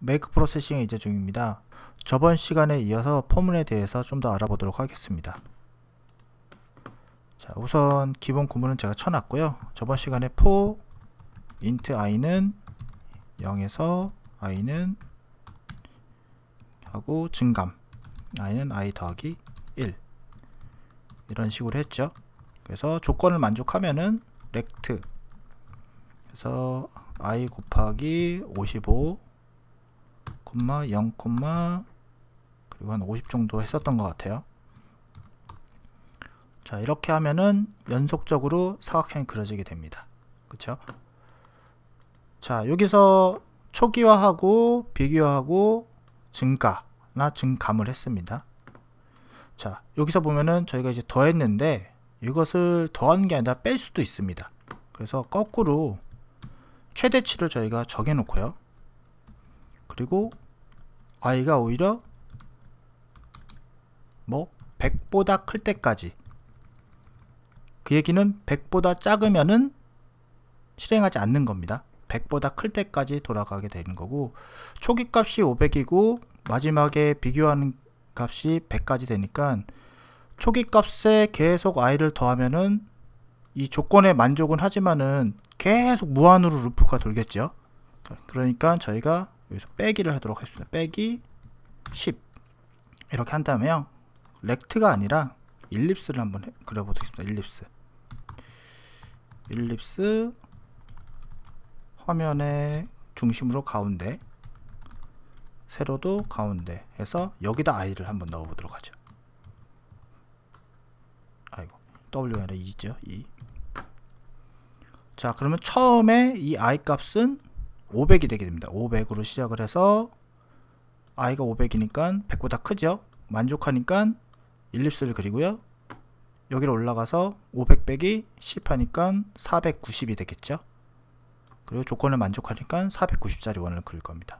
메이크 프로세싱의이재 중입니다. 저번 시간에 이어서 포문에 대해서 좀 더 알아보도록 하겠습니다. 자, 우선 기본 구문은 제가 쳐놨고요. 저번 시간에 포 인트 i는 0에서 i는 하고 증감 i는 i 더하기 1 이런 식으로 했죠. 그래서 조건을 만족하면은 렉트 그래서 i 곱하기 55 0, 그리고 한 50 정도 했었던 것 같아요. 자 이렇게 하면은 연속적으로 사각형이 그려지게 됩니다. 그쵸? 자 여기서 초기화하고 비교하고 증가나 증감을 했습니다. 자 여기서 보면은 저희가 이제 더했는데 이것을 더한 게 아니라 뺄 수도 있습니다. 그래서 거꾸로 최대치를 저희가 적해놓고요 그리고 아이가 오히려 뭐 100보다 클 때까지 그 얘기는 100보다 작으면은 실행하지 않는 겁니다. 100보다 클 때까지 돌아가게 되는 거고 초기 값이 500이고 마지막에 비교하는 값이 100까지 되니까 초기 값에 계속 i를 더하면은 이 조건에 만족은 하지만은 계속 무한으로 루프가 돌겠죠. 그러니까 저희가 여기서 빼기를 하도록 하겠습니다. 빼기 10 이렇게 한 다음에요. 렉트가 아니라 일립스를 한번 그려보겠습니다. 일립스 일립스 화면의 중심으로 가운데 세로도 가운데 해서 여기다 아를 한번 넣어보도록 하죠. 아이고 W가 아니라 2죠. 2. 자 그러면 처음에 이 i 값은 500이 되게 됩니다. 500으로 시작을 해서 i가 500이니까 100보다 크죠? 만족하니까 일립스를 그리고요. 여기로 올라가서 500 빼기 10 하니까 490이 되겠죠? 그리고 조건을 만족하니까 490짜리 원을 그릴 겁니다.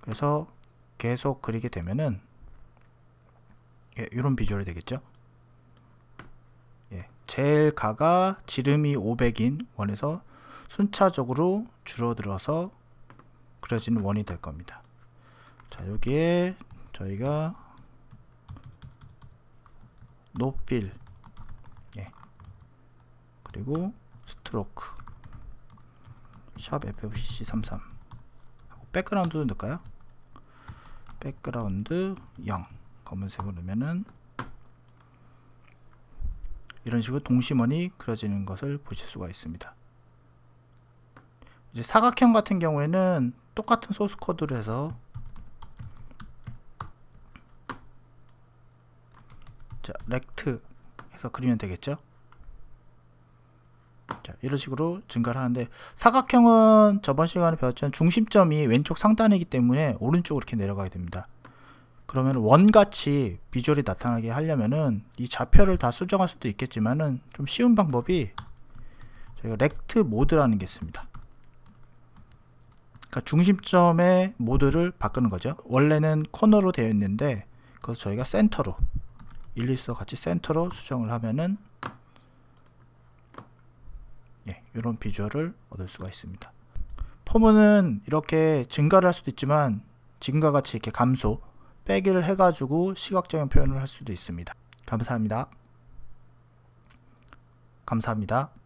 그래서 계속 그리게 되면은 예, 이런 비주얼이 되겠죠? 예, 제일 가가 지름이 500인 원에서 순차적으로 줄어들어서 그려지는 원이 될 겁니다. 자, 여기에 저희가 노필 예. 그리고 스트로크 샵 FFCC33 하고 백그라운드도 넣을까요? 백그라운드 0 검은색으로 넣으면은 이런 식으로 동심원이 그려지는 것을 보실 수가 있습니다. 이제 사각형 같은 경우에는 똑같은 소스 코드를 해서 자, 렉트 해서 그리면 되겠죠? 자, 이런 식으로 증가를 하는데 사각형은 저번 시간에 배웠지만 중심점이 왼쪽 상단이기 때문에 오른쪽으로 이렇게 내려가야 됩니다. 그러면 원같이 비주얼이 나타나게 하려면은 이 좌표를 다 수정할 수도 있겠지만은 좀 쉬운 방법이 저희가 렉트 모드라는 게 있습니다. 그러니까 중심점의 모드를 바꾸는 거죠. 원래는 코너로 되어 있는데 그래서 저희가 센터로 1, 2, 4 같이 센터로 수정을 하면은 예, 이런 비주얼을 얻을 수가 있습니다. 폼은 이렇게 증가를 할 수도 있지만 지금과 같이 이렇게 감소, 빼기를 해가지고 시각적인 표현을 할 수도 있습니다. 감사합니다. 감사합니다.